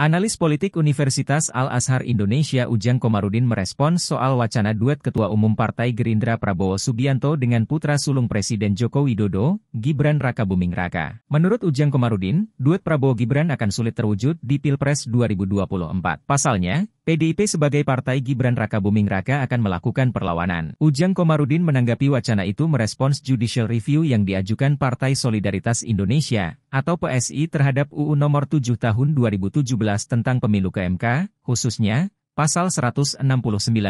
Analis politik Universitas Al-Azhar Indonesia Ujang Komarudin merespons soal wacana duet Ketua Umum Partai Gerindra Prabowo Subianto dengan putra sulung Presiden Joko Widodo, Gibran Raka Buming Raka. Menurut Ujang Komarudin, duet Prabowo-Gibran akan sulit terwujud di Pilpres 2024. Pasalnya, PDIP sebagai partai Gibran Raka Buming Raka akan melakukan perlawanan. Ujang Komarudin menanggapi wacana itu merespons judicial review yang diajukan Partai Solidaritas Indonesia atau PSI terhadap UU Nomor 7 Tahun 2017 tentang Pemilu ke MK, khususnya Pasal 169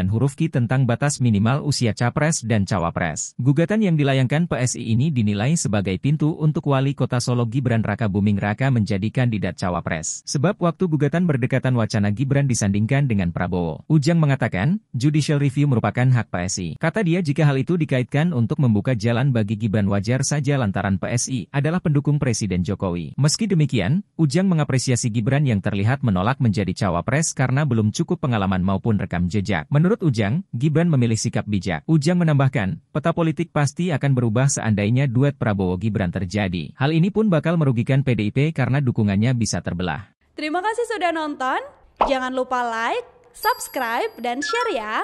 huruf Ki tentang batas minimal usia capres dan cawapres. Gugatan yang dilayangkan PSI ini dinilai sebagai pintu untuk wali kota Solo Gibran Raka Buming Raka menjadi kandidat cawapres. Sebab waktu gugatan berdekatan wacana Gibran disandingkan dengan Prabowo. Ujang mengatakan, judicial review merupakan hak PSI. Kata dia jika hal itu dikaitkan untuk membuka jalan bagi Gibran wajar saja lantaran PSI adalah pendukung Presiden Jokowi. Meski demikian, Ujang mengapresiasi Gibran yang terlihat menolak menjadi cawapres karena belum cukup pengalaman pengalaman maupun rekam jejak. Menurut Ujang, Gibran memilih sikap bijak. Ujang menambahkan, peta politik pasti akan berubah seandainya duet Prabowo-Gibran terjadi. Hal ini pun bakal merugikan PDIP karena dukungannya bisa terbelah. Terima kasih sudah nonton. Jangan lupa like, subscribe, dan share ya.